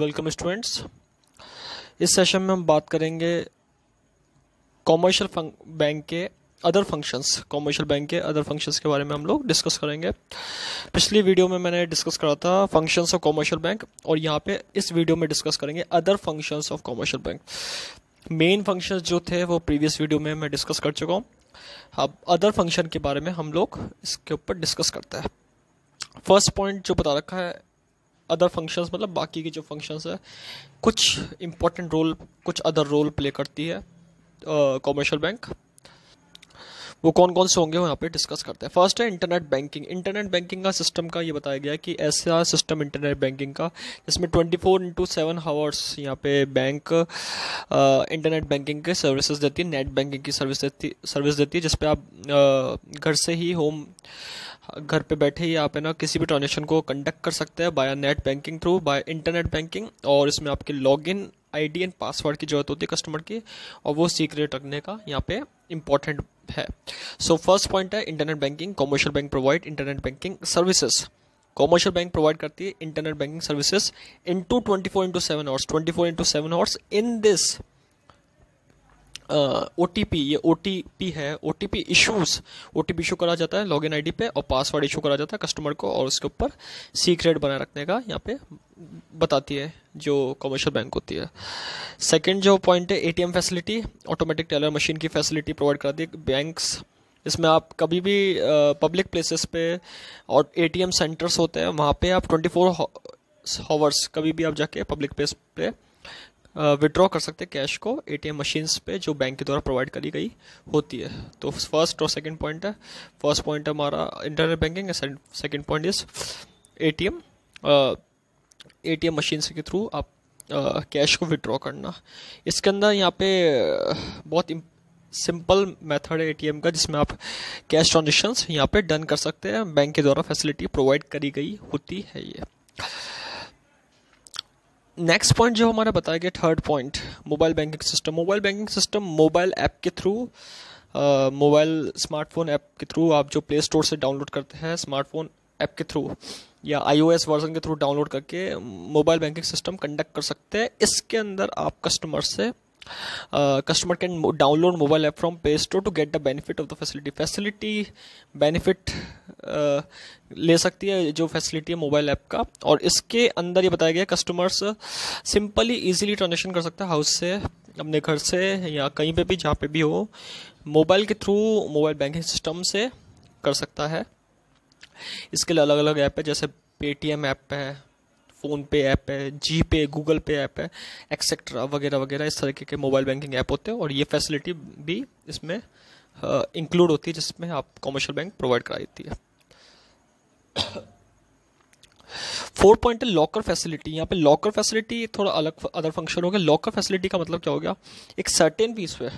welcome students इस session में हम बात करेंगे कॉमर्शियल बैंक के अदर फंक्शंस कॉमर्शियल बैंक के अदर फंक्शंस के बारे में हम लोग डिस्कस करेंगे पिछली वीडियो में मैंने डिस्कस करा था फंक्शंस ऑफ कॉमर्शियल बैंक और यहाँ पे इस वीडियो में डिस्कस करेंगे other functions of commercial bank main functions जो थे वो प्रीवियस वीडियो में मैं डिस्कस कर चुका हूँ अब अदर फंक्शन के बारे में हम लोग इसके ऊपर डिस्कस करते हैं फर्स्ट पॉइंट जो बता रखा है अदर फंक्शंस मतलब बाकी के जो फंक्शंस है कुछ इम्पोर्टेंट रोल कुछ अदर रोल प्ले करती है कॉमर्शियल बैंक वो कौन कौन से होंगे वो यहाँ पे डिस्कस करते हैं फर्स्ट है इंटरनेट बैंकिंग इंटरनेट बैंकिंग का सिस्टम का ये बताया गया कि ऐसा सिस्टम इंटरनेट बैंकिंग का जिसमें 24 फोर इंटू सेवन हावर्स यहाँ पे बैंक इंटरनेट बैंकिंग के सर्विसेज देती है नेट बैंकिंग की सर्विस देती सर्विस देती है जिसपे आप घर से ही होम घर पे बैठे ही आप है ना किसी भी ट्रांजेक्शन को कंडक्ट कर सकते हैं by net banking through by internet banking और इसमें आपके लॉगिन आईडी एंड पासवर्ड की जरूरत होती है कस्टमर की और वो सीक्रेट रखने का यहाँ पे इंपॉर्टेंट है सो फर्स्ट पॉइंट है internet banking commercial bank provide internet banking services commercial bank provide करती है internet banking services in to twenty four into seven hours twenty four into seven hours in this O T P ये O T P है O T P issues O T P issue करा जाता है log I D पे और password issue करा जाता है कस्टमर को और उसके ऊपर सीक्रेट बनाए रखने का यहाँ पे बताती है जो कमर्शियल बैंक होती है सेकेंड जो पॉइंट है ATM facility automatic teller machine की फैसिलिटी प्रोवाइड करा दी बैंक्स इसमें आप कभी भी पब्लिक प्लेसेस पे और एटीएम सेंटर्स होते हैं वहाँ पे आप ट्वेंटी फोर हावर्स कभी भी आप जाके पब्लिक प्लेस पे विड्रॉ कर सकते हैं कैश को एटीएम मशीन्स पे जो बैंक के द्वारा प्रोवाइड करी गई होती है तो फर्स्ट और सेकंड पॉइंट है फर्स्ट पॉइंट हमारा internet banking second point is ATM ATM machines के थ्रू आप कैश uh, को विड्रॉ करना इसके अंदर यहाँ पे बहुत सिंपल मेथड है एटीएम का जिसमें आप कैश ट्रांजेक्शन्स यहाँ पे डन कर सकते हैं बैंक के द्वारा फैसिलिटी प्रोवाइड करी गई होती है ये नेक्स्ट पॉइंट जो हमारा बताया गया third point mobile banking system mobile banking system mobile app के थ्रू मोबाइल स्मार्टफोन ऐप के थ्रू आप जो प्ले स्टोर से डाउनलोड करते हैं स्मार्टफोन ऐप के थ्रू या आईओएस वर्जन के थ्रू डाउनलोड करके मोबाइल बैंकिंग सिस्टम कंडक्ट कर सकते हैं इसके अंदर आप कस्टमर से uh, customer can mo- download mobile app from play store to get the benefit of the facility facility benefit uh, ले सकती है जो फैसिलिटी है मोबाइल ऐप का और इसके अंदर ये बताया गया कस्टमर्स सिंपली इजीली ट्रांजेक्शन कर सकता है हाउस से अपने घर से या कहीं पे भी जहाँ पे भी हो मोबाइल के थ्रू मोबाइल बैंकिंग सिस्टम से कर सकता है इसके लिए अलग अलग ऐप है जैसे पेटीएम ऐप है फ़ोन पे ऐप है जी पे गूगल पे ऐप है एक्सेट्रा वगैरह वगैरह इस तरीके के मोबाइल बैंकिंग ऐप होते हैं और ये फैसिलिटी भी इसमें इंक्लूड uh, होती है जिसमें आप कॉमर्शियल बैंक प्रोवाइड करा देती है फोर पॉइंट है लॉकर फैसिलिटी यहाँ पे लॉकर फैसिलिटी थोड़ा अलग अदर फंक्शन हो गया लॉकर फैसिलिटी का मतलब क्या हो गया एक सर्टेन फीस पे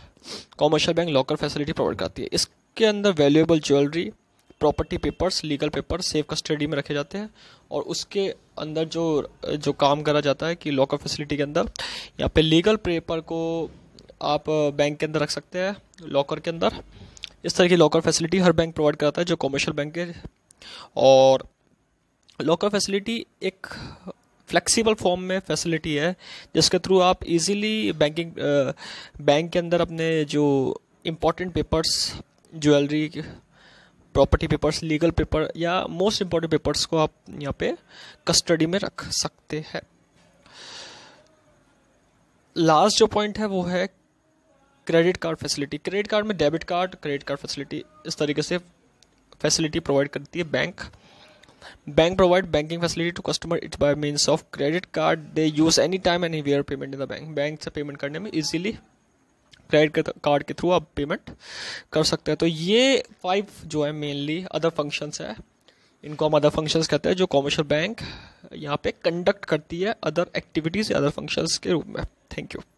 commercial bank locker facility provide करती है इसके अंदर valuable jewellery property papers legal paper safe custody में रखे जाते हैं और उसके अंदर जो जो काम करा जाता है कि लॉकर फैसिलिटी के अंदर यहाँ पे लीगल पेपर को आप बैंक के अंदर रख सकते हैं लॉकर के अंदर इस तरह की लॉकर फैसिलिटी हर बैंक प्रोवाइड कराता है जो कॉमर्शियल बैंक है और लॉकर फैसिलिटी एक फ्लेक्सिबल फॉर्म में फैसिलिटी है जिसके थ्रू आप इजीली बैंकिंग बैंक के अंदर अपने जो important papers jewellery property papers legal paper या मोस्ट इम्पॉर्टेंट पेपर्स को आप यहाँ पे कस्टडी में रख सकते हैं लास्ट जो पॉइंट है वो है credit card facility credit card में debit card credit card facility इस तरीके से फैसिलिटी प्रोवाइड करती है bank bank provide banking facility to customer it by means of credit card they use any time anywhere payment in the bank bank से payment करने में easily credit card के through आप payment कर सकते हैं तो ये फाइव जो है मेनली अदर फंक्शंस है इनको हम अदर फंक्शंस कहते हैं जो कॉमर्शियल बैंक यहाँ पे कंडक्ट करती है अदर एक्टिविटीज़ या अदर फंक्शंस के रूप में थैंक यू